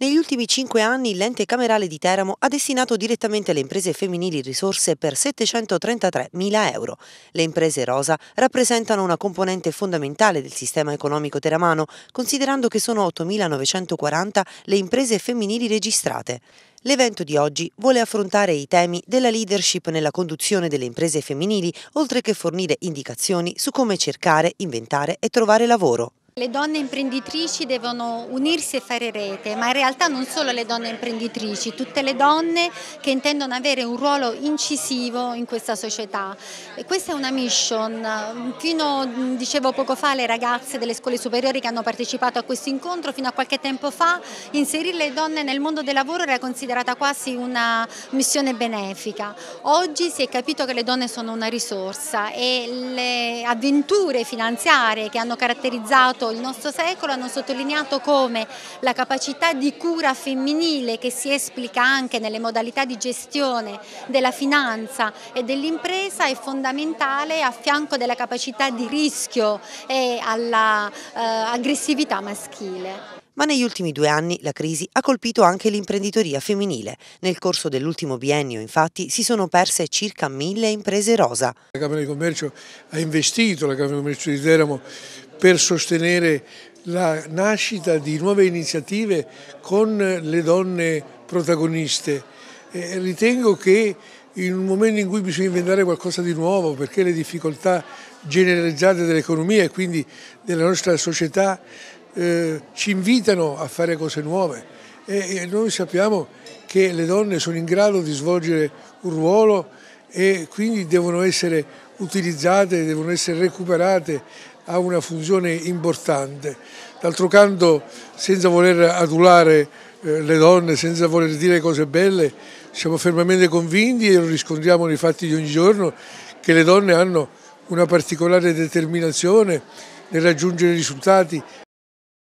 Negli ultimi cinque anni l'ente camerale di Teramo ha destinato direttamente alle imprese femminili risorse per 733 mila euro. Le imprese rosa rappresentano una componente fondamentale del sistema economico teramano, considerando che sono 8.940 le imprese femminili registrate. L'evento di oggi vuole affrontare i temi della leadership nella conduzione delle imprese femminili, oltre che fornire indicazioni su come cercare, inventare e trovare lavoro. Le donne imprenditrici devono unirsi e fare rete, ma in realtà non solo le donne imprenditrici, tutte le donne che intendono avere un ruolo incisivo in questa società. E questa è una mission. Fino, dicevo poco fa, le ragazze delle scuole superiori che hanno partecipato a questo incontro, fino a qualche tempo fa, inserire le donne nel mondo del lavoro era considerata quasi una missione benefica. Oggi si è capito che le donne sono una risorsa e le avventure finanziarie che hanno caratterizzato il nostro secolo hanno sottolineato come la capacità di cura femminile che si esplica anche nelle modalità di gestione della finanza e dell'impresa è fondamentale a fianco della capacità di rischio e all'aggressività eh, maschile. Ma negli ultimi due anni la crisi ha colpito anche l'imprenditoria femminile. Nel corso dell'ultimo biennio, infatti, si sono perse circa mille imprese rosa. La Camera di Commercio ha investito, la Camera di Commercio di Teramo, per sostenere la nascita di nuove iniziative con le donne protagoniste. Eh, ritengo che in un momento in cui bisogna inventare qualcosa di nuovo perché le difficoltà generalizzate dell'economia e quindi della nostra società eh, ci invitano a fare cose nuove e, e noi sappiamo che le donne sono in grado di svolgere un ruolo e quindi devono essere utilizzate, devono essere recuperate a una funzione importante. D'altro canto, senza voler adulare eh, le donne, senza voler dire cose belle, siamo fermamente convinti e lo riscontriamo nei fatti di ogni giorno che le donne hanno una particolare determinazione nel raggiungere risultati